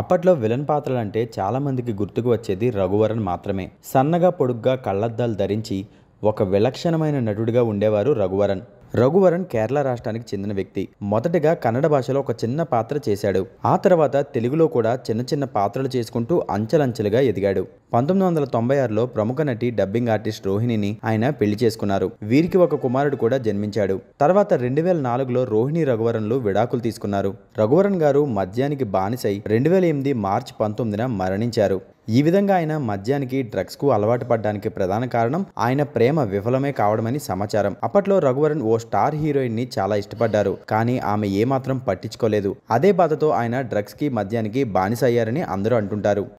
అప్పట్లో విలన్ పాత్రలు అంటే చాలామందికి గుర్తుకు వచ్చేది రఘువరన్ మాత్రమే సన్నగా పొడుగ్గా కళ్ళద్దాలు ధరించి ఒక విలక్షణమైన నటుడిగా ఉండేవారు రఘువరన్ రఘువరన్ కేరళ రాష్ట్రానికి చెందిన వ్యక్తి మొదటగా కన్నడ భాషలో ఒక చిన్న పాత్ర చేశాడు ఆ తర్వాత తెలుగులో కూడా చిన్న చిన్న పాత్రలు చేసుకుంటూ అంచెలంచెలుగా ఎదిగాడు పంతొమ్మిది వందల తొంభై ఆరులో ప్రముఖ నటి డబ్బింగ్ ఆర్టిస్ట్ రోహిణిని ఆయన పెళ్లి చేసుకున్నారు వీరికి ఒక కుమారుడు కూడా జన్మించాడు తర్వాత రెండు వేల నాలుగులో రోహిణి రఘువరన్లు విడాకులు తీసుకున్నారు రఘువరన్ గారు మద్యానికి బానిసై రెండు వేల ఎనిమిది మార్చి పంతొమ్మిదిన మరణించారు ఈ విధంగా ఆయన మద్యానికి డ్రగ్స్కు అలవాటు పడ్డానికి ప్రధాన కారణం ఆయన ప్రేమ విఫలమే కావడమని సమాచారం అప్పట్లో రఘువరన్ ఓ స్టార్ హీరోయిన్ ని చాలా ఇష్టపడ్డారు కానీ ఆమె ఏమాత్రం పట్టించుకోలేదు అదే బాధతో ఆయన డ్రగ్స్ కి మద్యానికి బానిసయ్యారని అందరూ అంటుంటారు